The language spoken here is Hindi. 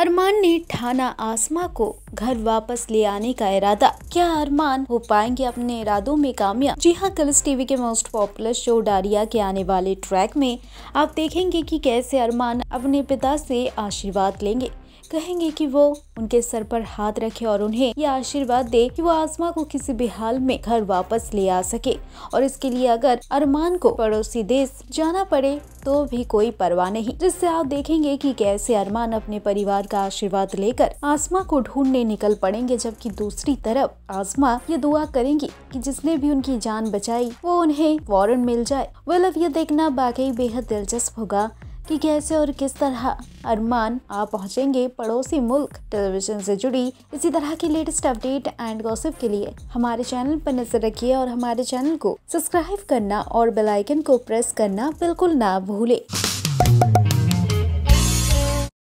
अरमान ने ठाना आसमा को घर वापस ले आने का इरादा क्या अरमान हो पाएंगे अपने इरादों में कामयाब जी हाँ कलर्स टीवी के मोस्ट पॉपुलर शो डारिया के आने वाले ट्रैक में आप देखेंगे कि कैसे अरमान अपने पिता से आशीर्वाद लेंगे कहेंगे कि वो उनके सर पर हाथ रखे और उन्हें ये आशीर्वाद दे कि वो आसमा को किसी भी हाल में घर वापस ले आ सके और इसके लिए अगर अरमान को पड़ोसी देश जाना पड़े तो भी कोई परवाह नहीं जिससे आप देखेंगे कि कैसे अरमान अपने परिवार का आशीर्वाद लेकर आसमा को ढूंढने निकल पड़ेंगे जबकि दूसरी तरफ आसमा ये दुआ करेंगी कि जिसने भी उनकी जान बचाई वो उन्हें वारंट मिल जाए वो लव ये देखना बाकी बेहद दिलचस्प होगा कि कैसे और किस तरह अरमान आप पहुंचेंगे पड़ोसी मुल्क टेलीविजन से जुड़ी इसी तरह की लेटेस्ट अपडेट एंड गॉसिप के लिए हमारे चैनल पर नजर रखिए और हमारे चैनल को सब्सक्राइब करना और बेल आइकन को प्रेस करना बिल्कुल ना भूलें